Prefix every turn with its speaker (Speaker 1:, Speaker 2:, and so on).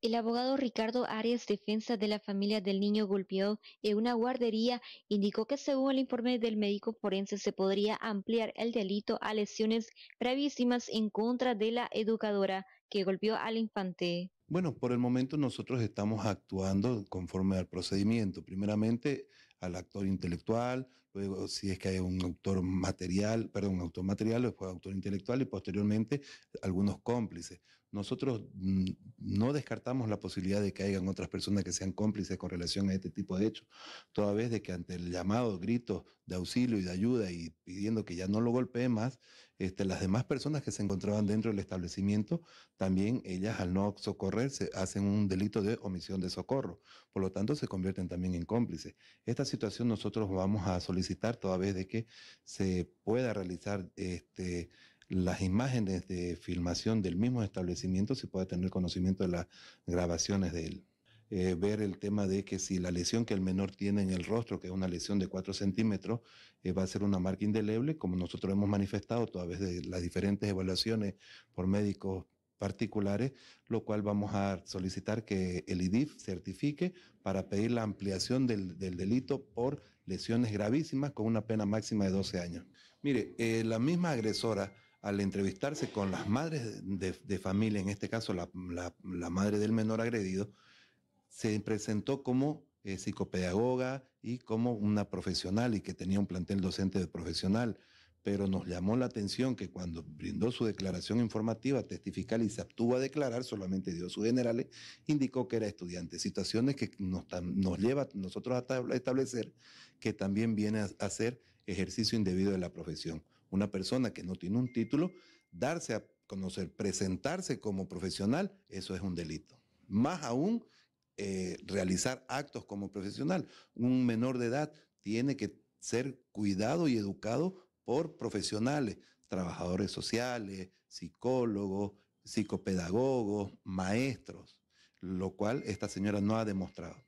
Speaker 1: El abogado Ricardo Arias, defensa de la familia del niño golpeado en una guardería, indicó que según el informe del médico forense se podría ampliar el delito a lesiones gravísimas en contra de la educadora que golpeó al infante.
Speaker 2: Bueno, por el momento nosotros estamos actuando conforme al procedimiento. Primeramente al actor intelectual, luego si es que hay un autor material, perdón, un autor material, después autor intelectual y posteriormente algunos cómplices. Nosotros mm, no descartamos la posibilidad de que hayan otras personas que sean cómplices con relación a este tipo de hechos, toda vez de que ante el llamado, gritos de auxilio y de ayuda y pidiendo que ya no lo golpee más, este, las demás personas que se encontraban dentro del establecimiento, también ellas al no socorrer se hacen un delito de omisión de socorro. Por lo tanto, se convierten también en cómplices. Esta situación nosotros vamos a solicitar toda vez de que se pueda realizar este, las imágenes de filmación del mismo establecimiento, se pueda tener conocimiento de las grabaciones de él. Eh, ver el tema de que si la lesión que el menor tiene en el rostro, que es una lesión de 4 centímetros, eh, va a ser una marca indeleble, como nosotros hemos manifestado toda vez de las diferentes evaluaciones por médicos particulares, lo cual vamos a solicitar que el IDIF certifique para pedir la ampliación del, delito por lesiones gravísimas con una pena máxima de 12 años. Mire, eh, la misma agresora, al entrevistarse con las madres de, familia, en este caso la, madre del menor agredido, se presentó como eh, psicopedagoga y como una profesional y que tenía un plantel docente de profesional pero nos llamó la atención que cuando brindó su declaración informativa, testifical y se abstuvo a declarar, solamente dio su generales, indicó que era estudiante. Situaciones que nos, lleva a nosotros a establecer que también viene a ser ejercicio indebido de la profesión. Una persona que no tiene un título, darse a conocer, presentarse como profesional, eso es un delito. Más aún, eh, realizar actos como profesional. Un menor de edad tiene que ser cuidado y educado por profesionales, trabajadores sociales, psicólogos, psicopedagogos, maestros, lo cual esta señora no ha demostrado.